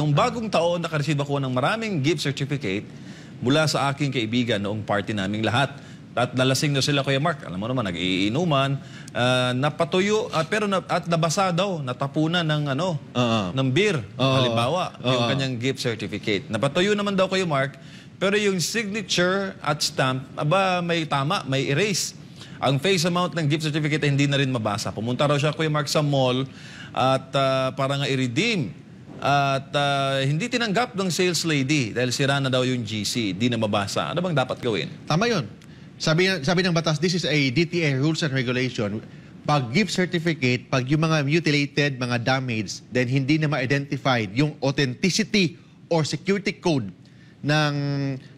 Nung bagong taon, nakareceive ako ng maraming gift certificate mula sa aking kaibigan noong party naming lahat. At nalasing na sila, Kuya Mark. Alam mo naman, nag-iinuman. Uh, napatuyo, uh, pero na, at nabasa daw, natapunan ng, ano, uh-huh. ng beer. Uh-huh. Halimbawa, uh-huh. yung kanyang gift certificate. Napatuyo naman daw, Kuya Mark. Pero yung signature at stamp, aba, may tama, may erase. Ang face amount ng gift certificate hindi na rin mabasa. Pumunta raw siya, Kuya Mark, sa mall at uh, para nga i-redeem at uh, hindi tinanggap ng sales lady dahil sira na daw yung GC, di na mabasa. Ano bang dapat gawin? Tama yun. Sabi, sabi ng batas, this is a DTA rules and regulation. Pag gift certificate, pag yung mga mutilated, mga damaged, then hindi na ma-identified yung authenticity or security code ng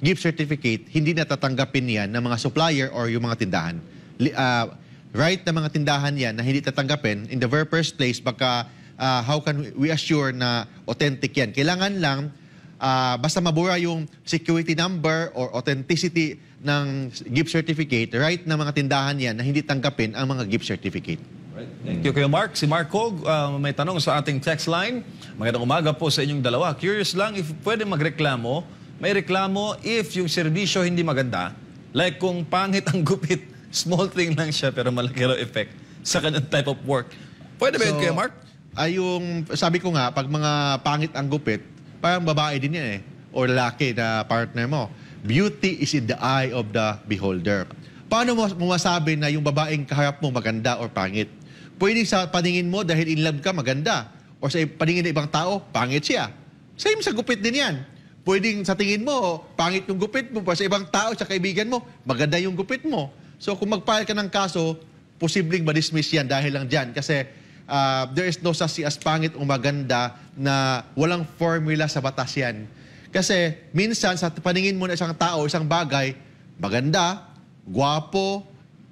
gift certificate, hindi na tatanggapin yan ng mga supplier or yung mga tindahan. Uh, right na mga tindahan yan na hindi tatanggapin, in the very first place, baka uh, how can we assure na authentic yan? Kailangan lang, uh, basta mabura yung security number or authenticity ng gift certificate, right ng mga tindahan yan na hindi tanggapin ang mga gift certificate. Right. Thank you kayo, Mark. Si Mark Cog, uh, may tanong sa ating text line. Magandang umaga po sa inyong dalawa. Curious lang if pwede magreklamo. May reklamo if yung serbisyo hindi maganda. Like kung pangit ang gupit, small thing lang siya pero malaki raw effect sa kanyang type of work. Pwede ba so, yun kayo, Mark? ay yung, sabi ko nga, pag mga pangit ang gupit, parang babae din yan eh, or lalaki na partner mo. Beauty is in the eye of the beholder. Paano mo masabi na yung babaeng kaharap mo maganda or pangit? Pwede sa paningin mo dahil in love ka, maganda. O sa paningin ng ibang tao, pangit siya. Same sa gupit din yan. Pwedeng sa tingin mo, pangit yung gupit mo, pero sa ibang tao, sa kaibigan mo, maganda yung gupit mo. So kung magpahal ka ng kaso, posibleng ma-dismiss yan dahil lang dyan. Kasi uh, there is no such as pangit o maganda na walang formula sa batas yan. Kasi minsan sa paningin mo na isang tao, isang bagay, maganda, gwapo,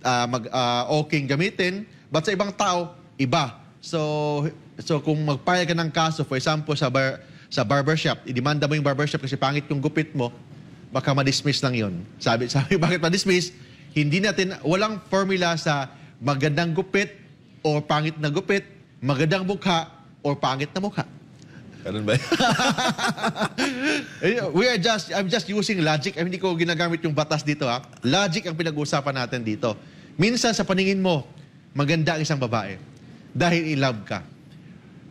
uh, mag, uh, okay gamitin, but sa ibang tao, iba. So, so kung magpile ka ng kaso, for example, sa, bar, sa barbershop, idemanda mo yung barbershop kasi pangit yung gupit mo, baka ma-dismiss lang yon Sabi, sabi bakit ma-dismiss? Hindi natin, walang formula sa magandang gupit o pangit na gupit, magandang mukha o pangit na mukha. Ganun ba? Eh, we are just, I'm just using logic. I hindi ko ginagamit yung batas dito ha. Logic ang pinag-uusapan natin dito. Minsan sa paningin mo, maganda ang isang babae dahil in love ka.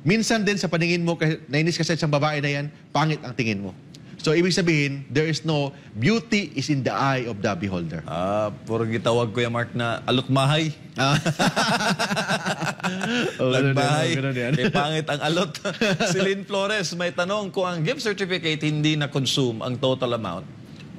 Minsan din sa paningin mo, nainis ka sa isang babae na yan, pangit ang tingin mo. So, ibig sabihin, there is no beauty is in the eye of the beholder. Ah, puro gitawag ko yung Mark na alot-mahay. Ah. oh, Lagbahay. Ganun Eh, pangit ang alot. si Lynn Flores, may tanong, kung ang gift certificate hindi na-consume ang total amount,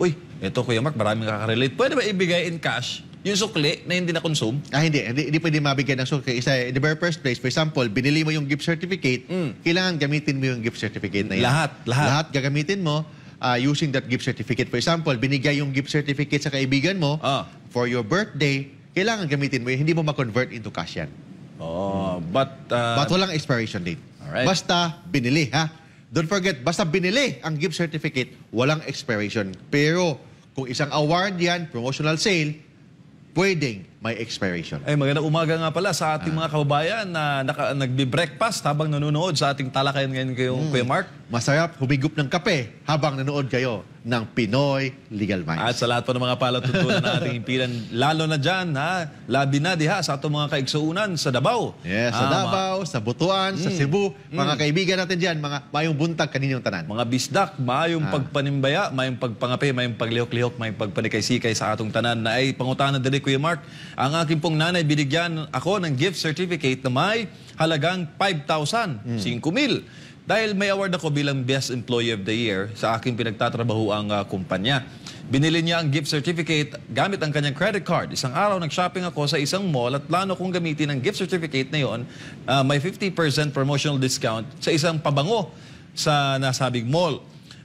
uy, ito Kuya Mark, maraming kakarelate. Pwede ba ibigay in cash yung sukli na hindi na-consume. Ah, hindi. Hindi, hindi pwede mabigyan ng sukli. Isa, in the very first place, for example, binili mo yung gift certificate, mm. kailangan gamitin mo yung gift certificate na yan. Lahat, lahat. Lahat gagamitin mo uh, using that gift certificate. For example, binigay yung gift certificate sa kaibigan mo ah. for your birthday, kailangan gamitin mo yun. Hindi mo ma-convert into cash yan. Oh, mm. but... Uh, but walang expiration date. Alright. Basta binili, ha? Don't forget, basta binili ang gift certificate, walang expiration. Pero kung isang award yan, promotional sale, pwedeng may expiration. Ay, magandang umaga nga pala sa ating ah. mga kababayan na naka, nagbe-breakfast habang nanonood sa ating talakayan ngayon kayo, hmm. Kuya Mark. Masarap humigup ng kape habang nanonood kayo ng Pinoy Legal Minds. At sa lahat po ng mga palatutunan na ating impilan, lalo na dyan, ha? labi na diha sa ating mga kaigsuunan sa Davao. Yes, sa Ah, Davao, sa Butuan, sa hmm. Cebu, hmm. mga kaibigan natin dyan, mga mayong buntag kaninyong tanan. Mga bisdak, maayong ah. pagpanimbaya, mayong pagpangape, mayong paglihok-lihok, mayong pagpanikay-sikay sa atong tanan na ay pangutana dali, Kuya Mark, ang aking pong nanay binigyan ako ng gift certificate na may halagang 5,000, mm. 5,000. Dahil may award ako bilang Best Employee of the Year sa aking pinagtatrabaho ang uh, ah, kumpanya. Binili niya ang gift certificate gamit ang kanyang credit card. Isang araw, nag-shopping ako sa isang mall at plano kong gamitin ang gift certificate na yon. Uh, ah, may 50% promotional discount sa isang pabango sa nasabing mall.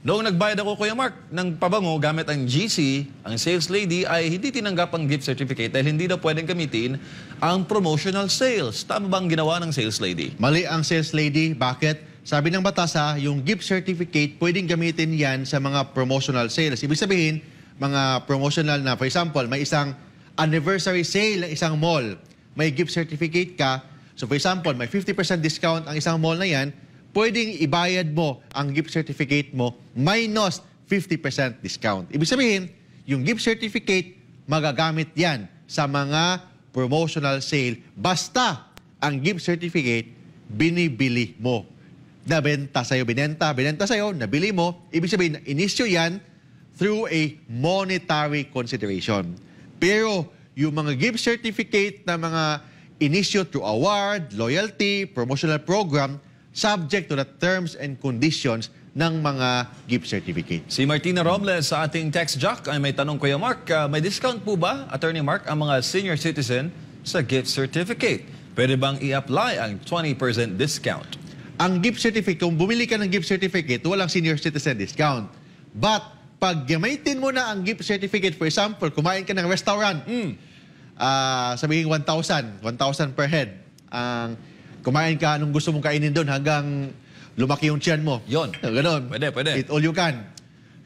Noong nagbayad ako, Kuya Mark, ng pabango gamit ang GC, ang sales lady ay hindi tinanggap ang gift certificate dahil hindi daw pwedeng gamitin ang promotional sales. Tama ba ang ginawa ng sales lady? Mali ang sales lady. Bakit? Sabi ng batas ha, yung gift certificate, pwedeng gamitin yan sa mga promotional sales. Ibig sabihin, mga promotional na, for example, may isang anniversary sale ng isang mall. May gift certificate ka. So for example, may 50% discount ang isang mall na yan pwedeng ibayad mo ang gift certificate mo minus 50% discount. Ibig sabihin, yung gift certificate, magagamit yan sa mga promotional sale basta ang gift certificate binibili mo. Nabenta sa'yo, binenta, binenta sa'yo, nabili mo. Ibig sabihin, inisyo yan through a monetary consideration. Pero yung mga gift certificate na mga inisyo to award, loyalty, promotional program, subject to the terms and conditions ng mga gift certificate. Si Martina Robles sa ating text jack ay may tanong Kuya Mark, uh, may discount po ba, Attorney Mark, ang mga senior citizen sa gift certificate? Pwede bang i-apply ang 20% discount? Ang gift certificate, kung bumili ka ng gift certificate, walang senior citizen discount. But pag gamitin mo na ang gift certificate, for example, kumain ka ng restaurant, mm. uh, sabihin 1,000, 1,000 per head. Ang uh, Kumain ka, anong gusto mong kainin doon hanggang lumaki yung tiyan mo. Yun. Ganon. Pwede, pwede. Eat all you can.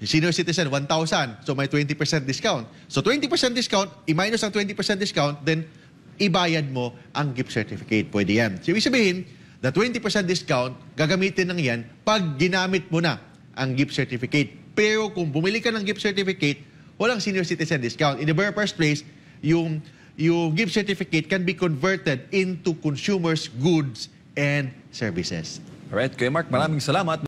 Senior citizen, 1,000. So may 20% discount. So 20% discount, i-minus ang 20% discount, then ibayad mo ang gift certificate. Pwede yan. So ibig sabihin, the 20% discount, gagamitin ng yan pag ginamit mo na ang gift certificate. Pero kung bumili ka ng gift certificate, walang senior citizen discount. In the very first place, yung yung gift certificate can be converted into consumers' goods and services. Alright, Kuya Mark, maraming salamat.